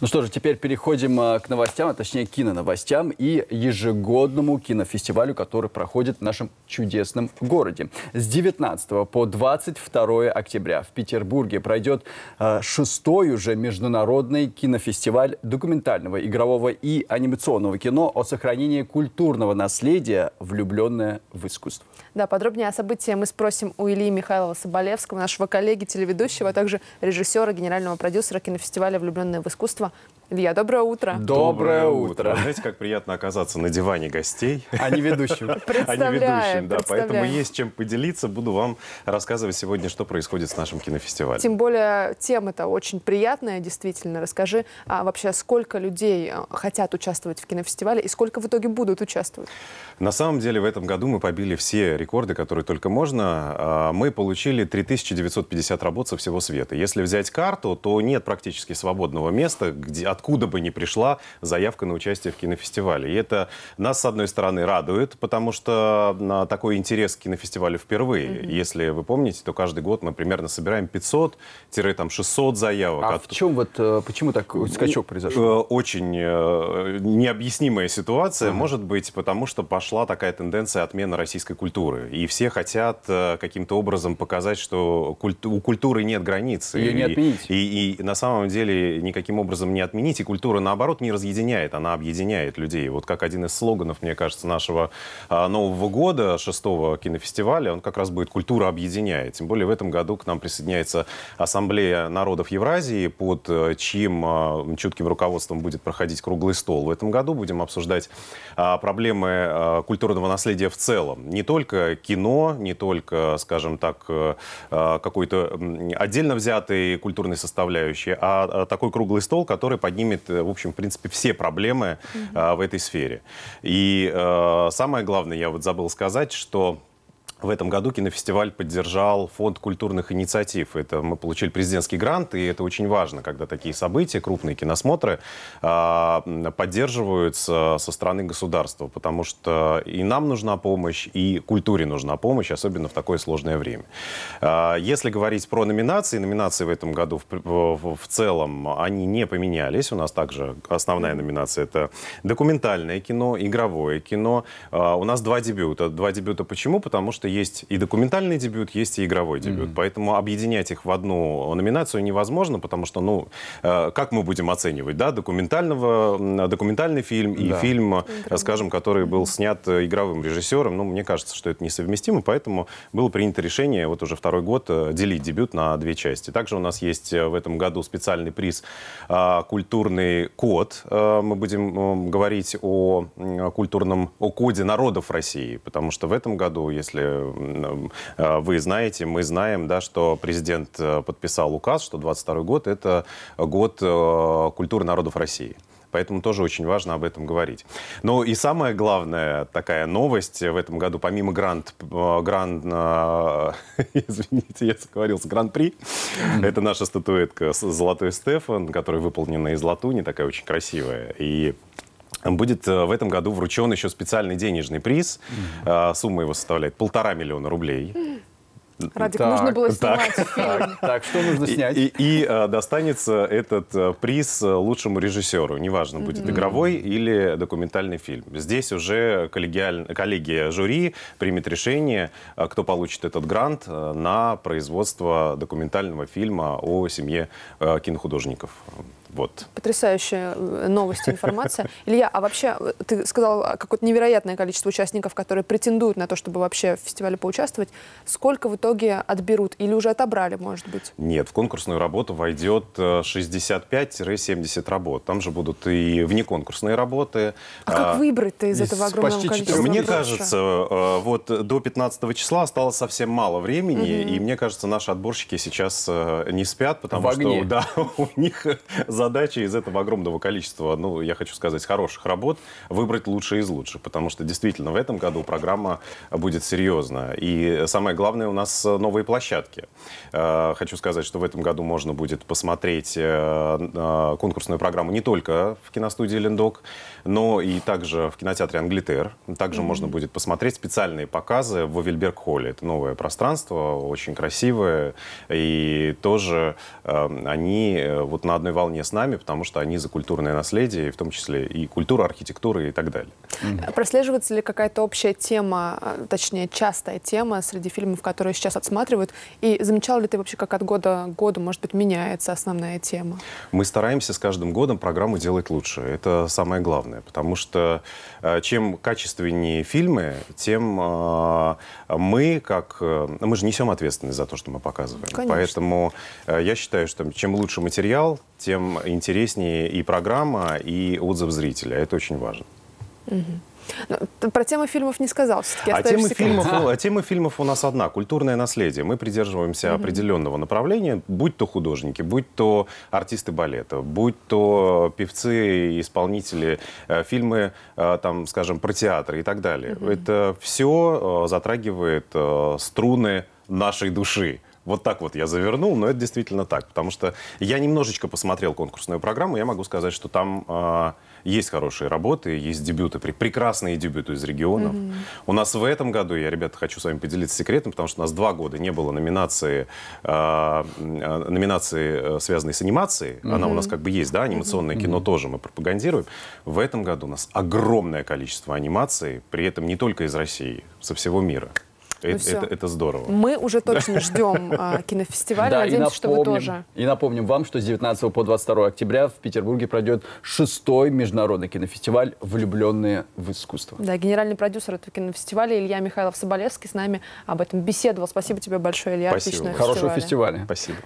Ну что же, теперь переходим а, к новостям, а точнее киноновостям и ежегодному кинофестивалю, который проходит в нашем чудесном городе. С 19 по 22 октября в Петербурге пройдет а, шестой уже международный кинофестиваль документального, игрового и анимационного кино о сохранении культурного наследия, влюбленное в искусство. Да, подробнее о событии мы спросим у Ильи Михайлова Соболевского, нашего коллеги-телеведущего, а также режиссера, генерального продюсера кинофестиваля «Влюбленное в искусство» Илья, доброе утро. Доброе, доброе утро. утро. Знаете, как приятно оказаться на диване гостей. А не ведущим. А да. Поэтому есть чем поделиться. Буду вам рассказывать сегодня, что происходит с нашим кинофестивалем. Тем более, тема-то очень приятная, действительно. Расскажи, а вообще сколько людей э, хотят участвовать в кинофестивале и сколько в итоге будут участвовать? На самом деле, в этом году мы побили все рекорды, которые только можно. А, мы получили 3950 работ со всего света. Если взять карту, то нет практически свободного места, где откуда бы ни пришла заявка на участие в кинофестивале. И это нас, с одной стороны, радует, потому что такой интерес к кинофестивалю впервые. Mm-hmm. Если вы помните, то каждый год мы примерно собираем 500-600 заявок. А от... в чем вот, э, почему так скачок произошел? Э, очень э, необъяснимая ситуация, mm-hmm. может быть, потому что пошла такая тенденция отмены российской культуры. И все хотят каким-то образом показать, что культ... у культуры нет границ. Ее и, не отменить. И, и, и на самом деле никаким образом не отменить нити культуры, наоборот, не разъединяет, она объединяет людей. Вот как один из слоганов, мне кажется, нашего а, Нового года, шестого кинофестиваля, он как раз будет «Культура объединяет». Тем более в этом году к нам присоединяется Ассамблея народов Евразии, под э, чьим а, чутким руководством будет проходить круглый стол. В этом году будем обсуждать а, проблемы культурного наследия в целом. Не только кино, не только, скажем так, э, какой-то отдельно взятой культурной составляющей, а такой круглый стол, который поднимет поднимет, э, в общем, в принципе, все проблемы mm -hmm. в этой сфере. И э, самое главное, я вот забыл сказать, что в этом году кинофестиваль поддержал Фонд культурных инициатив. Это мы получили президентский грант, и это очень важно, когда такие события, крупные киносмотры, а, поддерживаются со стороны государства, потому что и нам нужна помощь, и культуре нужна помощь, особенно в такое сложное время. А, если говорить про номинации, номинации в этом году в, целом, они не поменялись. У нас также основная номинация — это документальное кино, игровое кино. А, у нас два дебюта. Два дебюта почему? Потому что что есть и документальный дебют, есть и игровой дебют. Mm-hmm. Поэтому объединять их в одну номинацию невозможно, потому что, ну, э, как мы будем оценивать, да, документального, документальный фильм и да. фильм, э, Игровой. скажем, который был снят э, игровым режиссером, ну, мне кажется, что это несовместимо, поэтому было принято решение вот уже второй год э, делить дебют на две части. Также у нас есть в этом году специальный приз э, «Культурный код». Э, мы будем говорить о культурном, о коде народов России, потому что в этом году, если Э, вы знаете, мы знаем, да, что президент э, подписал указ, что 22 год – это год э, культуры народов России. Поэтому тоже очень важно об этом говорить. Ну и самая главная такая новость в этом году, помимо гранд... гранд э, извините, я заговорился, гран-при. Это наша статуэтка «Золотой Стефан», которая выполнена из латуни, такая очень красивая. И будет э, в этом году вручен еще специальный денежный приз. Mm. Сумма его составляет полтора миллиона рублей. Радик, так, нужно было снимать так, фильм. Так, так, что нужно снять? И, и, и э, достанется этот приз лучшему режиссеру. Неважно, будет mm-hmm. игровой или документальный фильм. Здесь уже коллегиаль... коллегия жюри примет решение, кто получит этот грант на производство документального фильма о семье кинохудожников. Вот. Потрясающая э, новость, информация. Илья, а вообще, э, ты сказал а, какое-то невероятное количество участников, которые претендуют на то, чтобы вообще в фестивале поучаствовать. Сколько в итоге отберут или уже отобрали, может быть? Нет, в конкурсную работу войдет 65-70 э, работ. Там же будут и внеконкурсные работы. А, а как выбрать-то из, этого огромного количества? Мне кажется, вот до 15 числа осталось совсем мало времени, угу. и мне кажется, наши отборщики сейчас не спят, потому в что огне. да, у них задача из этого огромного количества, ну, я хочу сказать, хороших работ, выбрать лучшие из лучших, потому что действительно в этом году программа будет серьезная. И самое главное, у нас новые площадки. Э, хочу сказать, что в этом году можно будет посмотреть э, э, конкурсную программу не только в киностудии «Лендок», но и также в кинотеатре «Англитер». Также mm-hmm. можно будет посмотреть специальные показы в Вильберг холле Это новое пространство, очень красивое, и тоже они вот на одной волне с нами, потому что они за культурное наследие, в том числе и культура, архитектура и так далее. Прослеживается ли какая-то общая тема, э, точнее, частая тема среди фильмов, которые сейчас отсматривают? И замечал ли ты вообще, как от года к году, может быть, меняется основная тема? Мы стараемся с каждым годом программу делать лучше. Это самое главное, потому что э, чем качественнее фильмы, тем э, мы, как... Мы же несем ответственность за то, что мы показываем. Конечно. Поэтому я считаю, что чем лучше материал, тем интереснее и программа, и отзыв зрителя. Это очень важно. Ну, про темы фильмов не сказал. А темы фильмов, а тема фильмов у нас одна – культурное наследие. Мы придерживаемся mm-hmm. определенного направления, будь то художники, будь то артисты балета, будь то певцы, исполнители, э, фильмы, э, там, скажем, про театр и так далее. Mm-hmm. Это все э, затрагивает струны нашей души. Вот так вот я завернул, но это действительно так. Потому что я немножечко посмотрел конкурсную программу, я могу сказать, что там э, есть хорошие работы, есть дебюты, прекрасные дебюты из регионов. Mm-hmm. У нас в этом году, я, ребята, хочу с вами поделиться секретом, потому что у нас два года не было номинации, а, а, э, номинации связанной с анимацией. Mm-hmm. Она у нас как бы есть, да, анимационное mm-hmm. кино тоже мы пропагандируем. В этом году у нас огромное количество анимаций, при этом не только из России, со всего мира. Ну это, это, это здорово. Мы уже точно ждем э, а, кинофестиваля. Надеемся, что вы тоже. И напомним вам, что с 19 по 22 октября в Петербурге пройдет шестой международный кинофестиваль «Влюбленные в искусство». Да, генеральный продюсер этого кинофестиваля Илья Михайлов-Соболевский с нами об этом беседовал. Спасибо тебе большое, Илья. Спасибо. Хорошего фестиваля. Спасибо.